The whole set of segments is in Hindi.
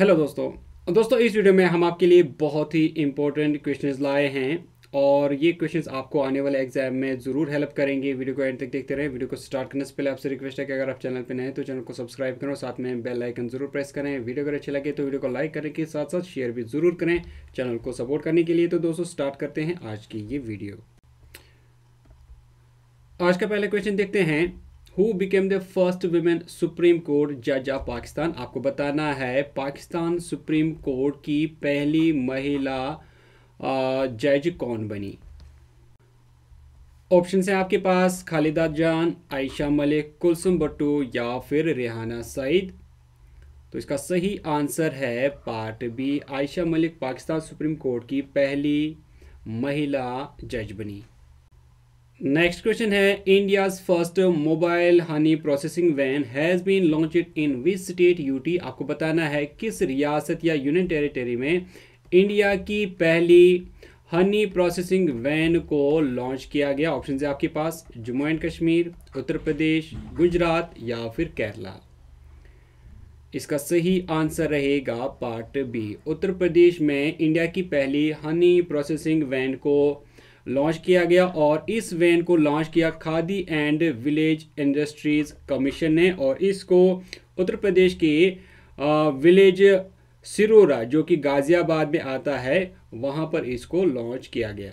हेलो दोस्तों दोस्तों इस वीडियो में हम आपके लिए बहुत ही इंपॉर्टेंट क्वेश्चंस लाए हैं और ये क्वेश्चंस आपको आने वाले एग्जाम में ज़रूर हेल्प करेंगे वीडियो को एंड तक देखते रहें वीडियो को स्टार्ट करने से पहले आपसे रिक्वेस्ट है कि अगर आप चैनल पर नए हैं तो चैनल को सब्सक्राइब करें साथ में बेल आइकन जरूर प्रेस करें वीडियो अगर अच्छी लगे तो वीडियो को लाइक करने के साथ साथ शेयर भी ज़रूर करें चैनल को सपोर्ट करने के लिए तो दोस्तों स्टार्ट करते हैं आज की ये वीडियो आज का पहला क्वेश्चन देखते हैं who became the first women supreme court जज ऑफ पाकिस्तान आपको बताना है पाकिस्तान सुप्रीम कोर्ट की पहली महिला जज कौन बनी ऑप्शन है आपके पास खालिदा जान आयशा मलिक कुलसुम भट्टू या फिर रेहाना सईद तो इसका सही आंसर है part B Ayesha Malik Pakistan supreme court की पहली महिला जज बनी नेक्स्ट क्वेश्चन है India's first mobile honey processing van has been launch in which state UT आपको बताना है किस रियासत या यूनियन टेरिटरी में इंडिया की पहली हनी प्रोसेसिंग वैन को लॉन्च किया गया ऑप्शन है आपके पास जम्मू एंड कश्मीर उत्तर प्रदेश गुजरात या फिर केरला इसका सही आंसर रहेगा पार्ट बी उत्तर प्रदेश में इंडिया की पहली हनी प्रोसेसिंग वैन को लॉन्च किया गया और इस वैन को लॉन्च किया Khadi and village industries commission ने और इसको उत्तर प्रदेश के विलेज सिरोरा जो कि गाज़ियाबाद में आता है वहां पर इसको लॉन्च किया गया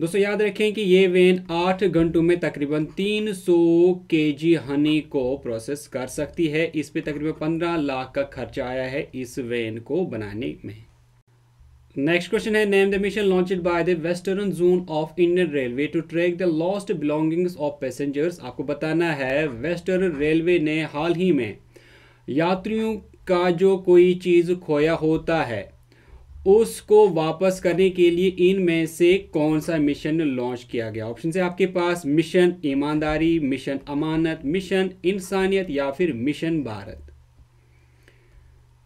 दोस्तों याद रखें कि ये वैन आठ घंटों में तकरीबन 300 सौ के जी हनी को प्रोसेस कर सकती है इस पे तकरीबन 15 लाख का खर्चा आया है इस वैन को बनाने में नेक्स्ट क्वेश्चन है name the mission launch by the western zone of Indian railway to track the lost belongings of passengers आपको बताना है वेस्टर्न रेलवे ने हाल ही में यात्रियों का जो कोई चीज़ खोया होता है उसको वापस करने के लिए इनमें से कौन सा मिशन लॉन्च किया गया ऑप्शन से आपके पास mission Imandari mission Amanat mission Insaniyat या फिर मिशन भारत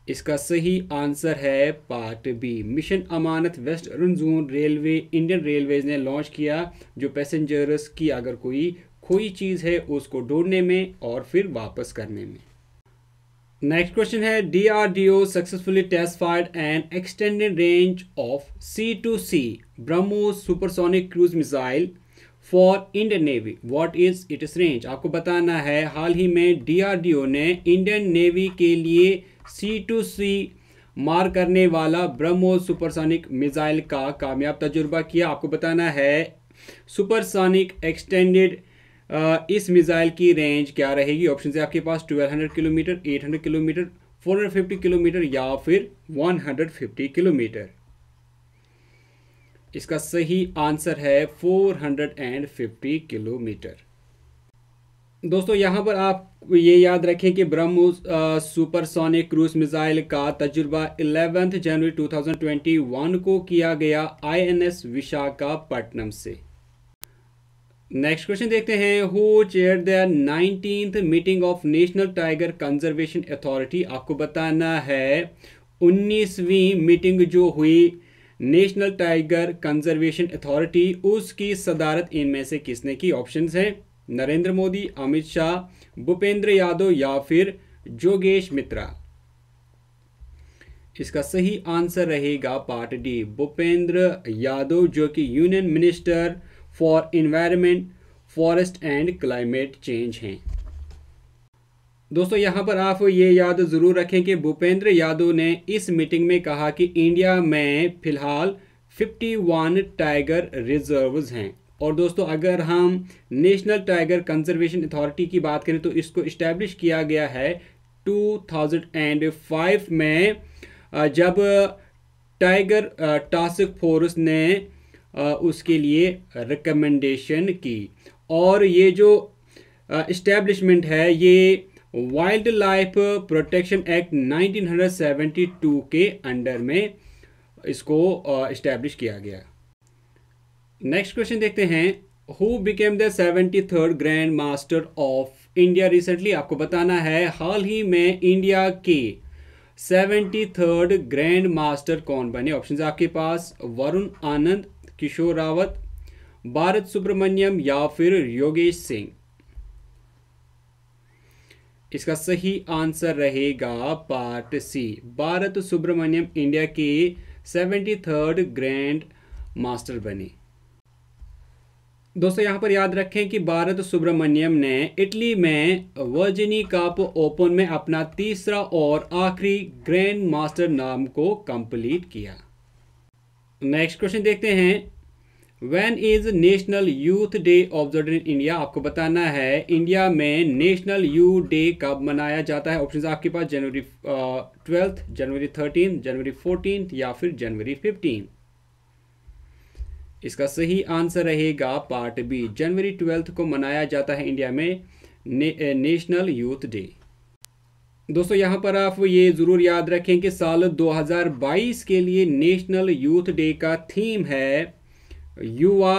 इसका सही आंसर है part B mission Amanat west zone railway Indian railways ने लॉन्च किया जो पैसेंजर्स की अगर कोई खोई चीज़ है उसको ढूंढने में और फिर वापस करने में नेक्स्ट क्वेश्चन है D R D O successfully test fire and extended range of sea to sea BrahMos supersonic cruise missile for Indian navy what is its range आपको बताना है हाल ही में डी आर डी ओ ने इंडियन नेवी के लिए सी टू सी मार करने वाला ब्रह्मोस सुपरसोनिक मिसाइल का कामयाब तजुर्बा किया आपको बताना है सुपरसोनिक एक्सटेंडेड इस मिसाइल की रेंज क्या रहेगी ऑप्शन है आपके पास 1200 किलोमीटर 800 किलोमीटर 450 किलोमीटर या फिर 150 किलोमीटर इसका सही आंसर है 450 किलोमीटर दोस्तों यहाँ पर आप ये याद रखें कि ब्रह्म सुपरसोनिक क्रूज मिसाइल का तजुर्बा 11 जनवरी 2021 को किया गया आईएनएस विशाखापट्टनम से नेक्स्ट क्वेश्चन देखते हैं who chair the nineteen meeting of national tiger conservation authority आपको बताना है उन्नीसवीं मीटिंग जो हुई नेशनल टाइगर कंजर्वेशन अथॉरिटी उसकी सदारत इनमें से किसने की ऑप्शंस हैं नरेंद्र मोदी अमित शाह भूपेंद्र यादव या फिर जोगेश मित्रा इसका सही आंसर रहेगा पार्ट डी भूपेंद्र यादव जो कि union minister for environment forest and climate change हैं दोस्तों यहां पर आप ये याद ज़रूर रखें कि भूपेंद्र यादव ने इस मीटिंग में कहा कि इंडिया में फिलहाल 51 टाइगर रिजर्व्स हैं और दोस्तों अगर हम नेशनल टाइगर कंजर्वेशन अथॉरिटी की बात करें तो इसको इस्टेब्लिश किया गया है 2005 में जब टाइगर टास्क फोर्स ने उसके लिए रिकमेंडेशन की और ये जो इस्टेब्लिशमेंट है ये वाइल्ड लाइफ प्रोटेक्शन एक्ट 1972 के अंडर में इसको इस्टेब्लिश किया गया नेक्स्ट क्वेश्चन देखते हैं who became the seventy third grand master of India recently आपको बताना है हाल ही में इंडिया के सेवेंटी थर्ड ग्रैंड मास्टर कौन बने ऑप्शन आपके पास वरुण आनंद किशोर रावत भारत सुब्रमण्यम या फिर योगेश सिंह इसका सही आंसर रहेगा part C Bharath Subramaniyam India के सेवेंटी थर्ड ग्रैंड मास्टर बने दोस्तों यहाँ पर याद रखें कि भारत सुब्रमण्यम ने इटली में वर्जिनी कप ओपन में अपना तीसरा और आखिरी ग्रैंड मास्टर नाम को कंप्लीट किया नेक्स्ट क्वेश्चन देखते हैं when is national youth day observe in India आपको बताना है इंडिया में नेशनल यूथ डे कब मनाया जाता है ऑप्शन आपके पास January twelfth January thirteen January fourteen या फिर जनवरी फिफ्टीन इसका सही आंसर रहेगा पार्ट बी जनवरी ट्वेल्थ को मनाया जाता है इंडिया में ने, नेशनल यूथ डे दोस्तों यहां पर आप ये ज़रूर याद रखें कि साल 2022 के लिए नेशनल यूथ डे का थीम है युवा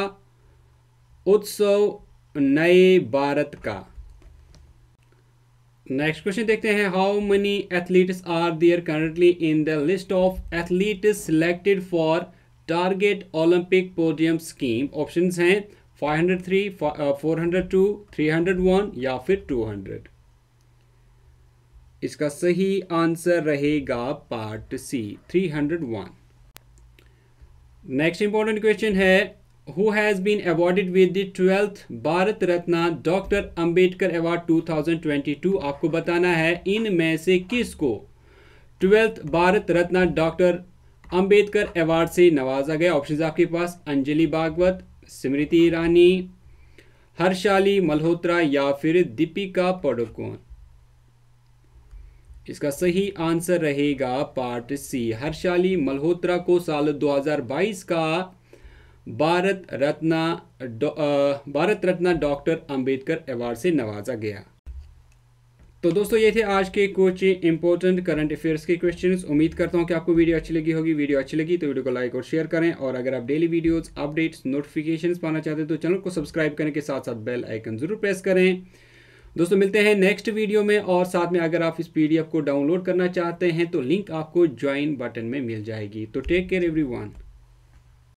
उत्सव नए भारत का नेक्स्ट क्वेश्चन देखते हैं how many athletes are there currently in the list of athlete selected for target olympic podium scheme option हैं 503, 402, 301 या फिर 200 इसका सही आंसर रहेगा part C 301 next important question है who has been awarded with the twelfth Bharat Ratna doctor Ambedkar award 2022 आपको बताना है इनमें से किसको twelfth Bharat Ratna doctor Ambedkar award से नवाजा गया ऑप्शन आपके पास अंजलि भागवत स्मृति ईरानी हर्षाली मल्होत्रा या फिर दीपिका पडुकोन इसका सही आंसर रहेगा पार्ट सी हर्षाली मल्होत्रा को साल 2022 का भारत रत्न भारत रत्न डॉक्टर अंबेडकर अवार्ड से नवाजा गया तो दोस्तों ये थे आज के कुछ इंपॉर्टेंट करंट अफेयर्स के क्वेश्चंस उम्मीद करता हूँ कि आपको वीडियो अच्छी लगी होगी वीडियो अच्छी लगी तो वीडियो को लाइक और शेयर करें और अगर आप डेली वीडियोस अपडेट्स नोटिफिकेशंस पाना चाहते हैं तो चैनल को सब्सक्राइब करने के साथ साथ बेल आइकन ज़रूर प्रेस करें दोस्तों मिलते हैं नेक्स्ट वीडियो में और साथ में अगर आप इस पी को डाउनलोड करना चाहते हैं तो लिंक आपको ज्वाइन बटन में मिल जाएगी तो टेक केयर एवरी